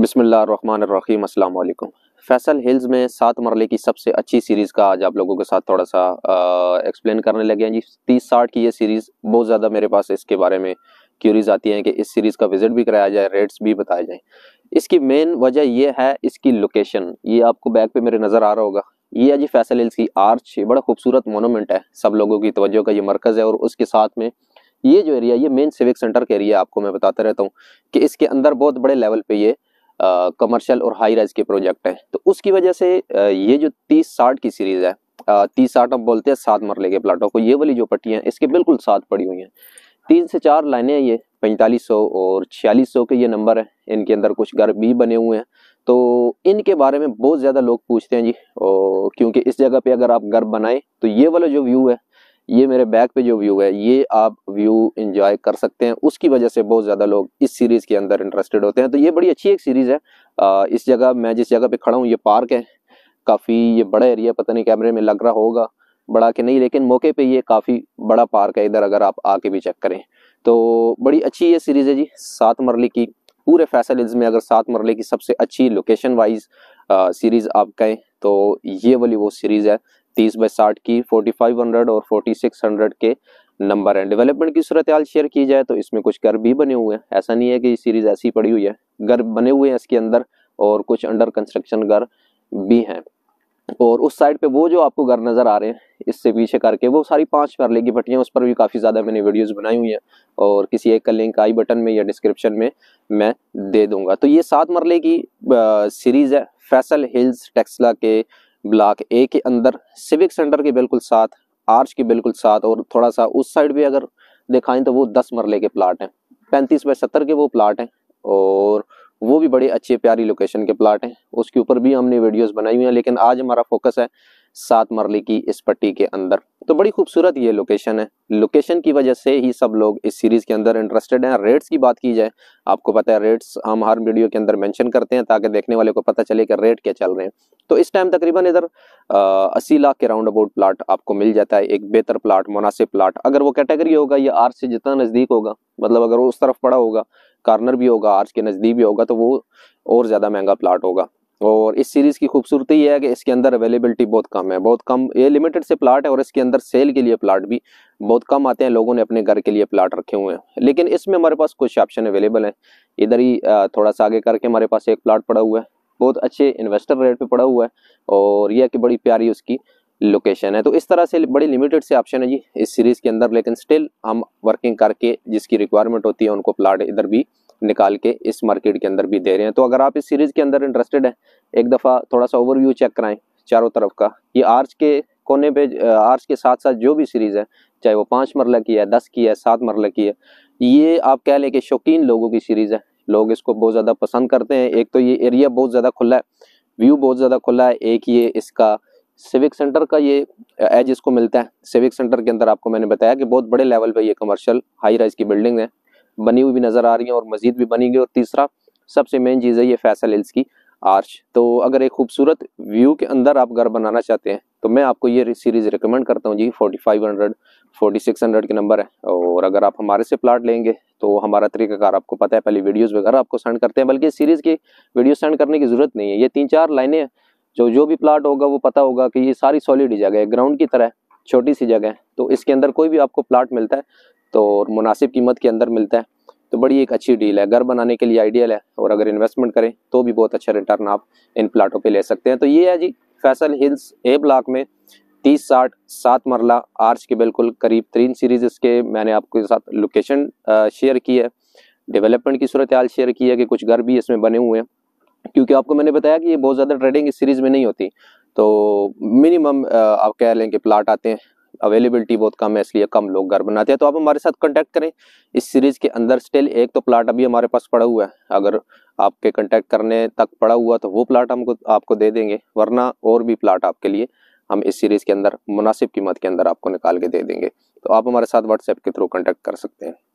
बसमीम अल्लाम फैसल हिल्स में सात मरले की सबसे अच्छी सीरीज़ का आज आप लोगों के साथ थोड़ा सा एक्सप्लेन करने लगे हैं जी तीस साठ की ये सीरीज़ बहुत ज़्यादा मेरे पास इसके बारे में क्यूरीज आती हैं कि इस सीरीज़ का विजिट भी कराया जाए रेट्स भी बताए जाएँ इसकी मेन वजह यह है इसकी लोकेशन ये आपको बैक पे मेरे नज़र आ रहा होगा ये है जी फैसल हिल्स की आर्च बड़ा खूबसूरत मोनूमेंट है सब लोगों की तवज्जो का ये मरकज़ है और उसके साथ में ये जो एरिया ये मेन सिविक सेंटर का एरिया आपको मैं बताता रहता हूँ कि इसके अंदर बहुत बड़े लेवल पे ये कमर्शियल और हाई राइज के प्रोजेक्ट हैं तो उसकी वजह से ये जो तीस साठ की सीरीज़ है तीस साठ हम बोलते हैं सात मरले के प्लाटों को तो ये वाली जो पट्टियाँ इसके बिल्कुल साथ पड़ी हुई हैं तीन से चार लाइनें ये पैंतालीस सौ और छियालीस सौ के ये नंबर हैं इनके अंदर कुछ घर भी बने हुए हैं तो इनके बारे में बहुत ज़्यादा लोग पूछते हैं जी और क्योंकि इस जगह पे अगर आप घर बनाएं तो ये वाला जो व्यू है ये मेरे बैक पे जो व्यू है ये आप व्यू इंजॉय कर सकते हैं उसकी वजह से बहुत ज़्यादा लोग इस सीरीज़ के अंदर इंटरेस्टेड होते हैं तो ये बड़ी अच्छी एक सीरीज़ है आ, इस जगह मैं जिस जगह पे खड़ा हूँ ये पार्क है काफ़ी ये बड़ा एरिया पता नहीं कैमरे में लग रहा होगा बड़ा कि नहीं लेकिन मौके पर ये काफ़ी बड़ा पार्क है इधर अगर आप आके भी चेक करें तो बड़ी अच्छी ये सीरीज़ है जी सात मरले की पूरे फैसल में अगर सात मरले की सबसे अच्छी लोकेशन वाइज सीरीज़ आप कहें तो ये वाली वो सीरीज़ है तीस बाई साठ की फोर्टी फाइव हंड्रेड और फोर्टी सिक्स हंड्रेड के नंबर हैं डेवलपमेंट की सूरत हाल शेयर की जाए तो इसमें कुछ घर भी बने हुए हैं ऐसा नहीं है कि सीरीज ऐसी पड़ी हुई है घर बने हुए हैं इसके अंदर और कुछ अंडर कंस्ट्रक्शन घर भी हैं और उस साइड पे वो जो आपको घर नज़र आ रहे हैं इससे पीछे करके वो सारी पांच परले की पट्टियाँ उस पर भी काफ़ी ज़्यादा मैंने वीडियोस बनाई हुई हैं और किसी एक का लिंक आई बटन में या डिस्क्रिप्शन में मैं दे दूंगा तो ये सात मरले की सीरीज़ है फैसल हिल्स टेक्सला के ब्लॉक ए के अंदर सिविक सेंटर के बिल्कुल साथ आर्च के बिल्कुल साथ और थोड़ा सा उस साइड भी अगर दिखाएं तो वो दस मरले के प्लाट हैं पैंतीस बाय सत्तर के वो प्लाट हैं और वो भी बड़े अच्छे प्यारी लोकेशन के प्लाट हैं उसके ऊपर भी हमने वीडियोस बनाई हुई हैं लेकिन आज हमारा फोकस है सात मरली की इस पट्टी के अंदर तो बड़ी खूबसूरत ये लोकेशन है लोकेशन की वजह से ही सब लोग इस सीरीज़ के अंदर इंटरेस्टेड हैं रेट्स की बात की जाए आपको पता है रेट्स हम हर वीडियो के अंदर मेंशन करते हैं ताकि देखने वाले को पता चले कि रेट क्या चल रहे हैं तो इस टाइम तकरीबन इधर अस्सी लाख के राउंड अबाउट प्लाट आपको मिल जाता है एक बेहतर प्लाट मुनासिब प्लाट अगर वो कैटेगरी होगा या आर्च से जितना नज़दीक होगा मतलब अगर वो उस तरफ पड़ा होगा कार्नर भी होगा आर्च के नज़दीक भी होगा तो वो और ज़्यादा महंगा प्लाट होगा और इस सीरीज़ की खूबसूरती ये है कि इसके अंदर अवेलेबिलिटी बहुत कम है बहुत कम ये लिमिटेड से प्लाट है और इसके अंदर सेल के लिए प्लाट भी बहुत कम आते हैं लोगों ने अपने घर के लिए प्लाट रखे हुए हैं लेकिन इसमें हमारे पास कुछ ऑप्शन अवेलेबल हैं इधर ही थोड़ा सा आगे करके हमारे पास एक प्लाट पड़ा हुआ है बहुत अच्छे इन्वेस्टर रेट पर पड़ा हुआ है और यह कि बड़ी प्यारी उसकी लोकेशन है तो इस तरह से बड़ी लिमिटेड से ऑप्शन है जी इस सीरीज़ के अंदर लेकिन स्टिल हम वर्किंग करके जिसकी रिक्वायरमेंट होती है उनको प्लाट इधर भी निकाल के इस मार्केट के अंदर भी दे रहे हैं तो अगर आप इस सीरीज़ के अंदर इंटरेस्टेड हैं एक दफ़ा थोड़ा सा ओवरव्यू चेक कराएं चारों तरफ का ये आर्च के कोने पे आर्च के साथ साथ जो भी सीरीज़ है चाहे वो पाँच मरला की है दस की है सात मरला की है ये आप कह लें कि शौकीन लोगों की सीरीज़ है लोग इसको बहुत ज़्यादा पसंद करते हैं एक तो ये एरिया बहुत ज़्यादा खुला है व्यू बहुत ज़्यादा खुला है एक ये इसका सिविक सेंटर का ये एज इसको मिलता है सिविक सेंटर के अंदर आपको मैंने बताया कि बहुत बड़े लेवल पे ये कमर्शियल हाई राइज की बिल्डिंग है बनी हुई भी नज़र आ रही हैं और मज़ीद भी बनी गई और तीसरा सबसे मेन चीज़ है ये फैसल हिल्स की आर्च तो अगर एक खूबसूरत व्यू के अंदर आप घर बनाना चाहते हैं तो मैं आपको ये सीरीज़ रिकमेंड करता हूँ जी 4500 4600 के नंबर है और अगर आप हमारे से प्लाट लेंगे तो हमारा तरीकाकार आपको पता है पहले वीडियोस वगैरह आपको सेंड करते हैं बल्कि सीरीज़ की वीडियो सेंड करने की ज़रूरत नहीं है ये तीन चार लाइनें जो जो भी प्लाट होगा वो पता होगा कि ये सारी सॉलिड ही जगह है ग्राउंड की तरह छोटी सी जगह है तो इसके अंदर कोई भी आपको प्लाट मिलता है तो और मुनासिब कीमत के अंदर मिलता है तो बड़ी एक अच्छी डील है घर बनाने के लिए आइडियल है और अगर इन्वेस्टमेंट करें तो भी बहुत अच्छा रिटर्न आप इन प्लाटों पे ले सकते हैं तो ये है जी फैसल हिल्स ए ब्लॉक में तीस साठ सात मरला आर्च के बिल्कुल करीब तीन सीरीज इसके मैंने आपके साथ लोकेशन शेयर की है डेवलपमेंट की सूरत हाल शेयर की है कि कुछ घर भी इसमें बने हुए हैं क्योंकि आपको मैंने बताया कि ये बहुत ज़्यादा ट्रेडिंग इस सीरीज़ में नहीं होती तो मिनिमम आप कह लें कि प्लाट आते हैं अवेलेबिलिटी बहुत कम है इसलिए कम लोग घर बनाते हैं तो आप हमारे साथ कंटेक्ट करें इस सीरीज़ के अंदर स्टिल एक तो प्लाट अभी हमारे पास पड़ा हुआ है अगर आपके कंटेक्ट करने तक पड़ा हुआ तो वो प्लाट हमको आपको दे देंगे वरना और भी प्लाट आपके लिए हम इस सीरीज़ के अंदर मुनासिब कीमत के अंदर आपको निकाल के दे देंगे तो आप हमारे साथ व्हाट्सएप के थ्रू कॉन्टैक्ट कर सकते हैं